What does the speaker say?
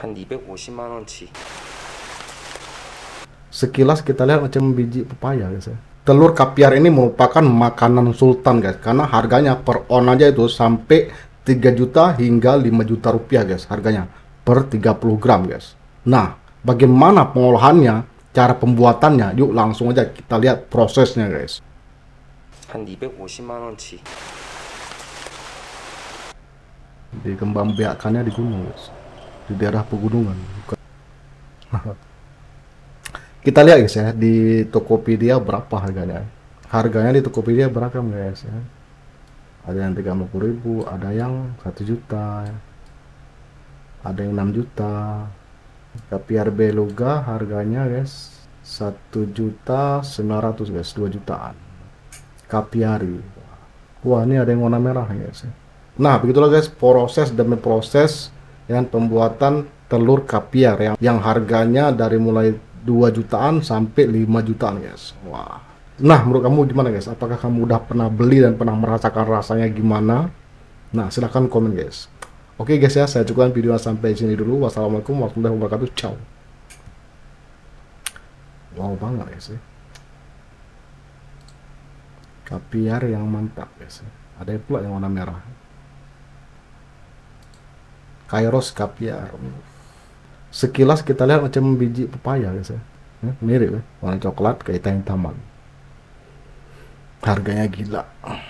한 250만 원치. Sekilas kita lihat macam biji pepaya guys ya. Telur kapiar ini merupakan makanan sultan guys karena harganya per on aja itu sampai 3 juta hingga 5 juta rupiah guys harganya per 30 gram guys. Nah, bagaimana pengolahannya, cara pembuatannya? Yuk langsung aja kita lihat prosesnya guys. 한 250만 원치. Dikembang biakannya gunung. guys di daerah pegunungan. Bukan. Kita lihat guys ya di Tokopedia berapa harganya. Harganya di Tokopedia berapa guys ya. Ada yang 30.000, ribu, ada yang 1 juta, ada yang 6 juta. Tapi Luga harganya guys 1 juta 900 guys, 2 jutaan. Kapiari. Wah, ini ada yang warna merah guys. Ya. Nah, begitulah guys proses demi proses dengan pembuatan telur kapiar yang yang harganya dari mulai 2 jutaan sampai 5 jutaan guys wah nah menurut kamu gimana guys apakah kamu udah pernah beli dan pernah merasakan rasanya gimana nah silahkan komen guys oke guys ya saya cukupkan video sampai sini dulu wassalamualaikum warahmatullahi wabarakatuh ciao wow banget guys ya kapiar yang mantap guys ya. ada yang pula yang warna merah kairos kaviar ya. sekilas kita lihat macam biji pepaya guys ya, ya mirip ya warna coklat kayak tanaman, harganya gila